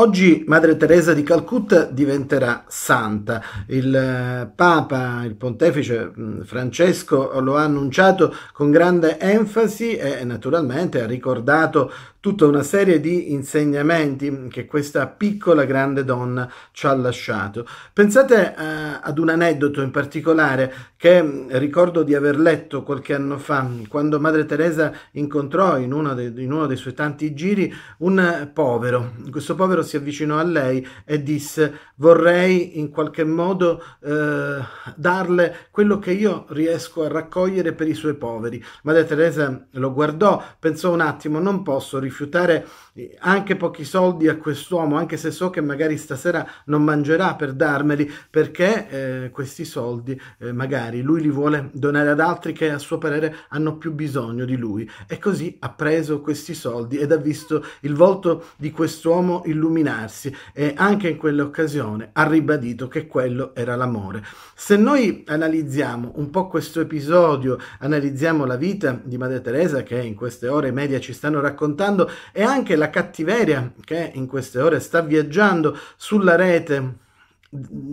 Oggi Madre Teresa di Calcutta diventerà santa. Il eh, Papa, il pontefice mm, Francesco lo ha annunciato con grande enfasi e naturalmente ha ricordato tutta una serie di insegnamenti che questa piccola grande donna ci ha lasciato. Pensate eh, ad un aneddoto in particolare che mm, ricordo di aver letto qualche anno fa, quando Madre Teresa incontrò in uno, de- in uno dei suoi tanti giri un eh, povero. Questo povero si avvicinò a lei e disse vorrei in qualche modo eh, darle quello che io riesco a raccogliere per i suoi poveri. Madre Teresa lo guardò, pensò un attimo, non posso rifiutare anche pochi soldi a quest'uomo, anche se so che magari stasera non mangerà per darmeli, perché eh, questi soldi eh, magari lui li vuole donare ad altri che a suo parere hanno più bisogno di lui. E così ha preso questi soldi ed ha visto il volto di quest'uomo illuminarsi e anche in quell'occasione ha ribadito che quello era l'amore. Se noi analizziamo un po' questo episodio, analizziamo la vita di Madre Teresa che in queste ore media ci stanno raccontando e anche la cattiveria che in queste ore sta viaggiando sulla rete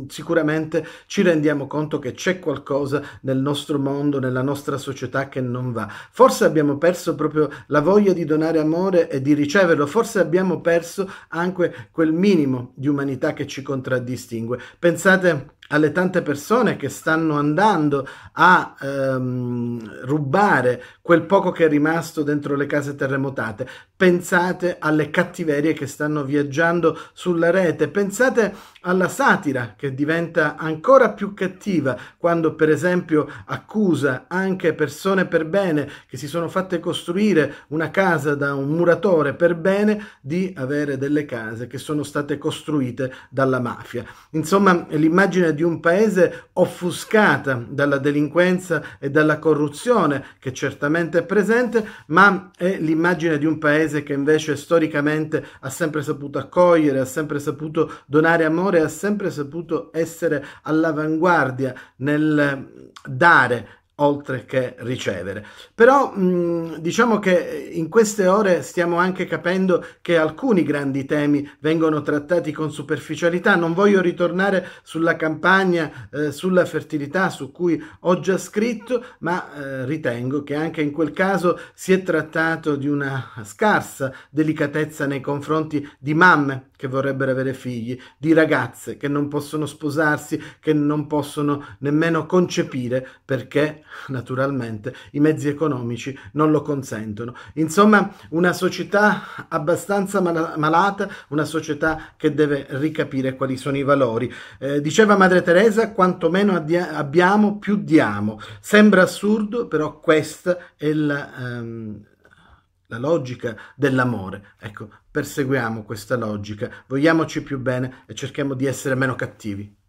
sicuramente ci rendiamo conto che c'è qualcosa nel nostro mondo, nella nostra società che non va. Forse abbiamo perso proprio la voglia di donare amore e di riceverlo, forse abbiamo perso anche quel minimo di umanità che ci contraddistingue. Pensate alle tante persone che stanno andando a ehm, rubare quel poco che è rimasto dentro le case terremotate. Pensate alle cattiverie che stanno viaggiando sulla rete, pensate alla satira che diventa ancora più cattiva quando per esempio accusa anche persone per bene che si sono fatte costruire una casa da un muratore per bene di avere delle case che sono state costruite dalla mafia. Insomma, l'immagine di un paese offuscata dalla delinquenza e dalla corruzione che certamente è presente, ma è l'immagine di un paese che invece storicamente ha sempre saputo accogliere, ha sempre saputo donare amore, ha sempre saputo essere all'avanguardia nel dare oltre che ricevere. Però mh, mm, diciamo che in queste ore stiamo anche capendo che alcuni grandi temi vengono trattati con superficialità. Non voglio ritornare sulla campagna, eh, sulla fertilità su cui ho già scritto, ma eh, ritengo che anche in quel caso si è trattato di una scarsa delicatezza nei confronti di mamme che vorrebbero avere figli, di ragazze che non possono sposarsi, che non possono nemmeno concepire perché naturalmente i mezzi economici non lo consentono. Insomma, una società abbastanza malata, una società che deve ricapire quali sono i valori. Eh, diceva Madre Teresa, quanto meno abbiamo, più diamo. Sembra assurdo, però questa è la... Ehm, la logica dell'amore. Ecco, perseguiamo questa logica, vogliamoci più bene e cerchiamo di essere meno cattivi.